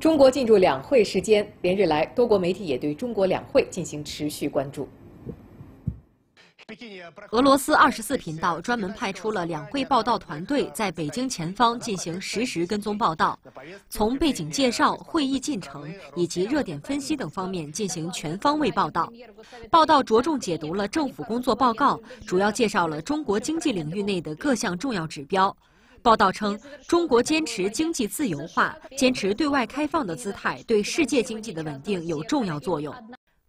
中国进入两会时间，连日来，多国媒体也对中国两会进行持续关注。俄罗斯二十四频道专门派出了两会报道团队，在北京前方进行实时跟踪报道，从背景介绍、会议进程以及热点分析等方面进行全方位报道。报道着重解读了政府工作报告，主要介绍了中国经济领域内的各项重要指标。报道称，中国坚持经济自由化、坚持对外开放的姿态，对世界经济的稳定有重要作用。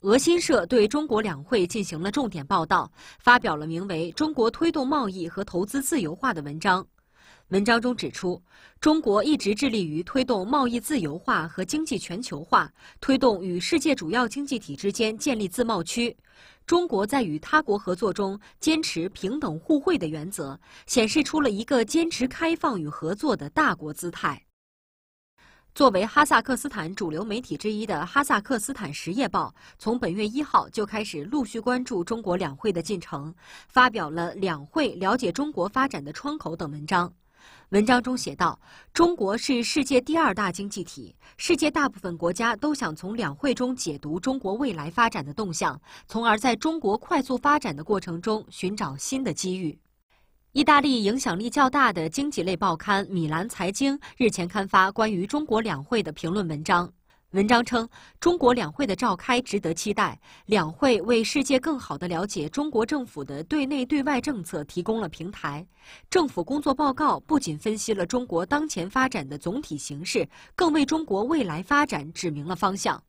俄新社对中国两会进行了重点报道，发表了名为《中国推动贸易和投资自由化》的文章。文章中指出，中国一直致力于推动贸易自由化和经济全球化，推动与世界主要经济体之间建立自贸区。中国在与他国合作中坚持平等互惠的原则，显示出了一个坚持开放与合作的大国姿态。作为哈萨克斯坦主流媒体之一的《哈萨克斯坦实业报》，从本月一号就开始陆续关注中国两会的进程，发表了“两会：了解中国发展的窗口”等文章。文章中写道：“中国是世界第二大经济体，世界大部分国家都想从两会中解读中国未来发展的动向，从而在中国快速发展的过程中寻找新的机遇。”意大利影响力较大的经济类报刊《米兰财经》日前刊发关于中国两会的评论文章。文章称，中国两会的召开值得期待。两会为世界更好地了解中国政府的对内对外政策提供了平台。政府工作报告不仅分析了中国当前发展的总体形势，更为中国未来发展指明了方向。